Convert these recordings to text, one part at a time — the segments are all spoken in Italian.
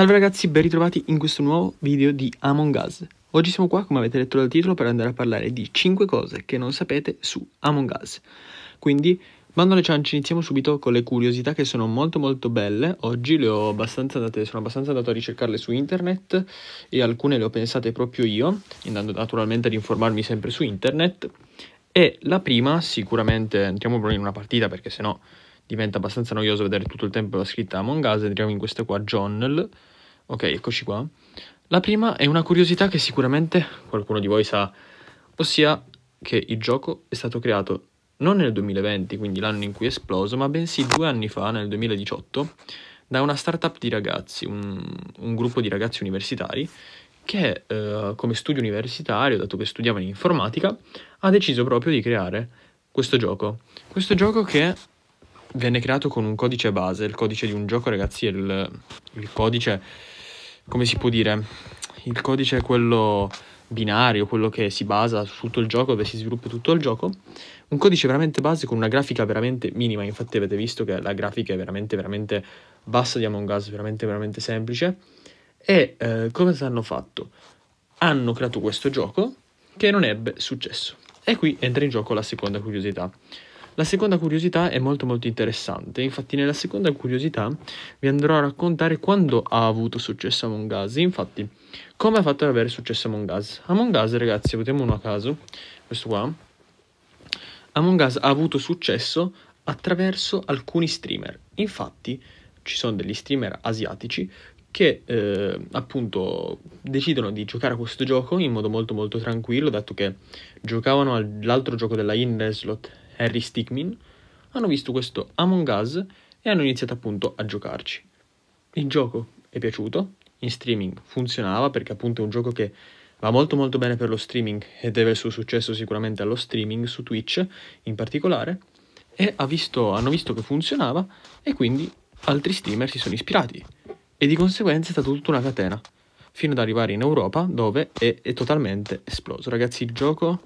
Salve ragazzi, ben ritrovati in questo nuovo video di Among Us. Oggi siamo qua, come avete letto dal titolo, per andare a parlare di 5 cose che non sapete su Among Us. Quindi, bando alle ciance, iniziamo subito con le curiosità che sono molto molto belle. Oggi le ho abbastanza andate, sono abbastanza andato a ricercarle su internet e alcune le ho pensate proprio io, andando naturalmente ad informarmi sempre su internet. E la prima, sicuramente, entriamo proprio in una partita perché sennò diventa abbastanza noioso vedere tutto il tempo la scritta Among Us, entriamo in questa qua, Journal, Ok, eccoci qua. La prima è una curiosità che sicuramente qualcuno di voi sa, ossia che il gioco è stato creato non nel 2020, quindi l'anno in cui è esploso, ma bensì due anni fa, nel 2018, da una startup di ragazzi, un, un gruppo di ragazzi universitari che eh, come studio universitario, dato che studiavano in informatica, ha deciso proprio di creare questo gioco. Questo gioco che venne creato con un codice base, il codice di un gioco ragazzi, il, il codice come si può dire, il codice è quello binario, quello che si basa su tutto il gioco, dove si sviluppa tutto il gioco, un codice veramente base con una grafica veramente minima, infatti avete visto che la grafica è veramente, veramente bassa di Among Us, veramente, veramente semplice. E eh, cosa hanno fatto? Hanno creato questo gioco che non ebbe successo. E qui entra in gioco la seconda curiosità. La seconda curiosità è molto molto interessante, infatti nella seconda curiosità vi andrò a raccontare quando ha avuto successo Among Us, infatti come ha fatto ad avere successo Among Us. Among Us ragazzi, vediamo uno a caso, questo qua, Among Us ha avuto successo attraverso alcuni streamer, infatti ci sono degli streamer asiatici che eh, appunto decidono di giocare a questo gioco in modo molto molto tranquillo, dato che giocavano all'altro gioco della Indeslot Harry Stickmin, hanno visto questo Among Us e hanno iniziato appunto a giocarci. Il gioco è piaciuto, in streaming funzionava perché appunto è un gioco che va molto molto bene per lo streaming e deve il suo successo sicuramente allo streaming su Twitch in particolare e ha visto, hanno visto che funzionava e quindi altri streamer si sono ispirati e di conseguenza è stata tutta una catena fino ad arrivare in Europa dove è, è totalmente esploso. Ragazzi il gioco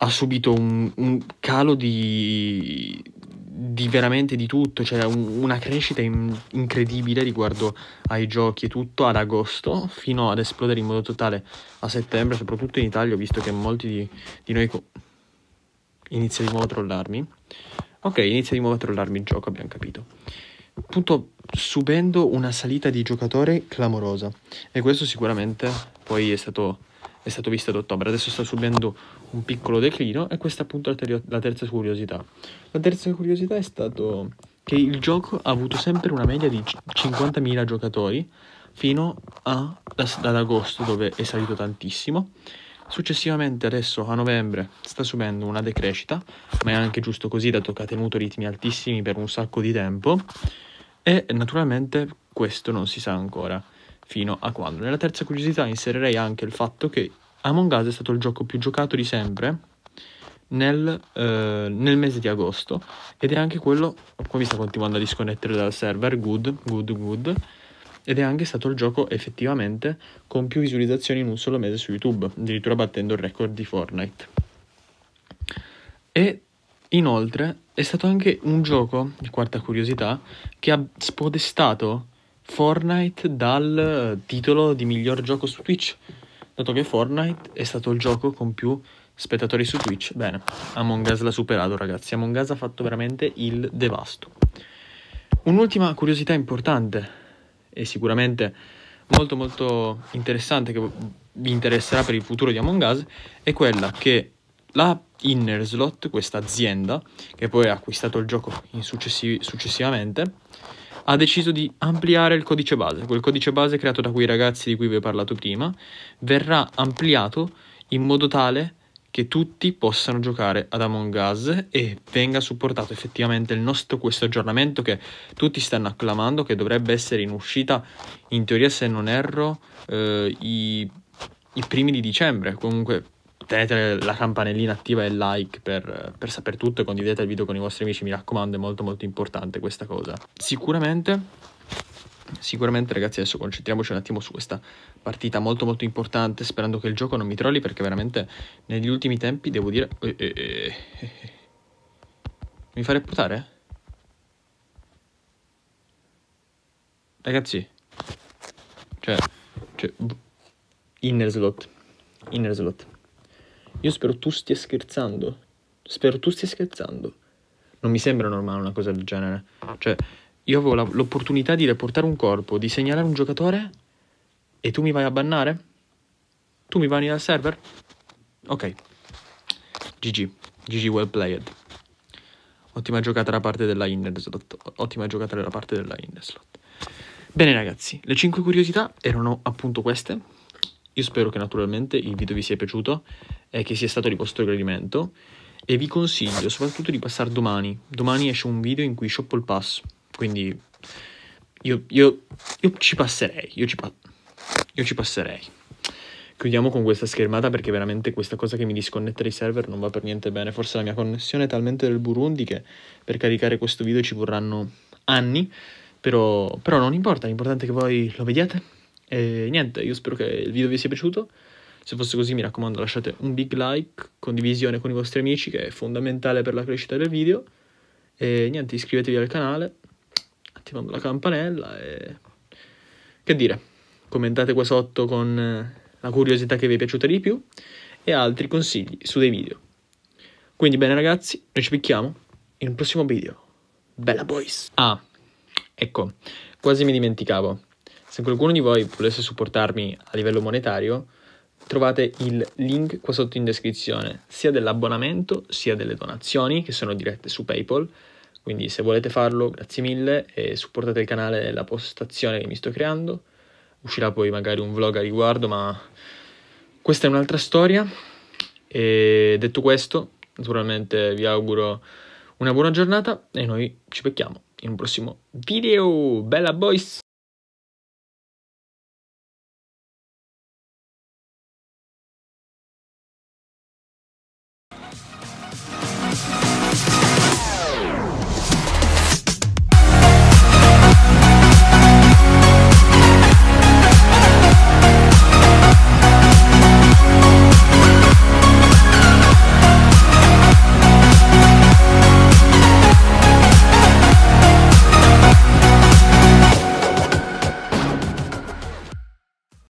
ha subito un, un calo di, di, veramente di tutto, cioè un, una crescita in, incredibile riguardo ai giochi e tutto ad agosto fino ad esplodere in modo totale a settembre, soprattutto in Italia, ho visto che molti di, di noi co- inizia di nuovo a trollarmi. Ok, inizia di nuovo a trollarmi il gioco, abbiamo capito. Punto subendo una salita di giocatore clamorosa e questo sicuramente poi è stato, è stato visto ad ottobre adesso sta subendo un piccolo declino e questa è appunto la, ter- la terza curiosità la terza curiosità è stato che il gioco ha avuto sempre una media di 50.000 giocatori fino a, ad agosto dove è salito tantissimo Successivamente adesso a novembre sta subendo una decrescita, ma è anche giusto così dato che ha tenuto ritmi altissimi per un sacco di tempo. E naturalmente questo non si sa ancora fino a quando. Nella terza curiosità inserirei anche il fatto che Among Us è stato il gioco più giocato di sempre nel, eh, nel mese di agosto ed è anche quello, qua mi sta continuando a disconnettere dal server, good, good, good, ed è anche stato il gioco effettivamente con più visualizzazioni in un solo mese su YouTube, addirittura battendo il record di Fortnite. E Inoltre è stato anche un gioco, quarta curiosità, che ha spodestato Fortnite dal eh, titolo di miglior gioco su Twitch, dato che Fortnite è stato il gioco con più spettatori su Twitch. Bene, Among Us l'ha superato ragazzi, Among Us ha fatto veramente il devasto. Un'ultima curiosità importante e sicuramente molto molto interessante che vi interesserà per il futuro di Among Us è quella che la Inner Slot, questa azienda, che poi ha acquistato il gioco successi- successivamente, ha deciso di ampliare il codice base. Quel codice base creato da quei ragazzi di cui vi ho parlato prima verrà ampliato in modo tale che tutti possano giocare ad Among Us e venga supportato effettivamente il nostro questo aggiornamento che tutti stanno acclamando che dovrebbe essere in uscita in teoria se non erro eh, i, i primi di dicembre comunque Tenete la campanellina attiva e il like per, per sapere tutto e condividete il video con i vostri amici, mi raccomando, è molto molto importante questa cosa. Sicuramente Sicuramente ragazzi adesso concentriamoci un attimo su questa partita molto molto importante sperando che il gioco non mi trolli perché veramente negli ultimi tempi devo dire... Eh, eh, eh, mi fa reputare? Ragazzi, cioè, cioè, inner slot, inner slot. Io spero tu stia scherzando. Spero tu stia scherzando. Non mi sembra normale una cosa del genere. Cioè, io avevo la, l'opportunità di reportare un corpo, di segnalare un giocatore e tu mi vai a bannare? Tu mi vanni dal server? Ok. GG. GG well played. Ottima giocata da parte della Innerslot. Ottima giocata da parte della Innerslot. Bene ragazzi, le 5 curiosità erano appunto queste. Io spero che naturalmente il video vi sia piaciuto eh, che sia stato riposto vostro gradimento e vi consiglio soprattutto di passare domani. Domani esce un video in cui shoppo il pass, quindi io, io, io ci passerei, io ci, pa- io ci passerei. Chiudiamo con questa schermata perché veramente questa cosa che mi disconnette dai server non va per niente bene. Forse la mia connessione è talmente del Burundi che per caricare questo video ci vorranno anni, però, però non importa, l'importante è che voi lo vediate. E niente, io spero che il video vi sia piaciuto. Se fosse così mi raccomando lasciate un big like, condivisione con i vostri amici che è fondamentale per la crescita del video. E niente, iscrivetevi al canale, attivando la campanella e... Che dire, commentate qua sotto con eh, la curiosità che vi è piaciuta di più e altri consigli su dei video. Quindi bene ragazzi, noi ci picchiamo in un prossimo video. Bella boys! Ah, ecco, quasi mi dimenticavo. Se qualcuno di voi volesse supportarmi a livello monetario, Trovate il link qua sotto in descrizione, sia dell'abbonamento sia delle donazioni che sono dirette su PayPal. Quindi se volete farlo, grazie mille e supportate il canale e la postazione che mi sto creando. Uscirà poi magari un vlog a riguardo, ma questa è un'altra storia. E detto questo, naturalmente vi auguro una buona giornata e noi ci becchiamo in un prossimo video. Bella boys!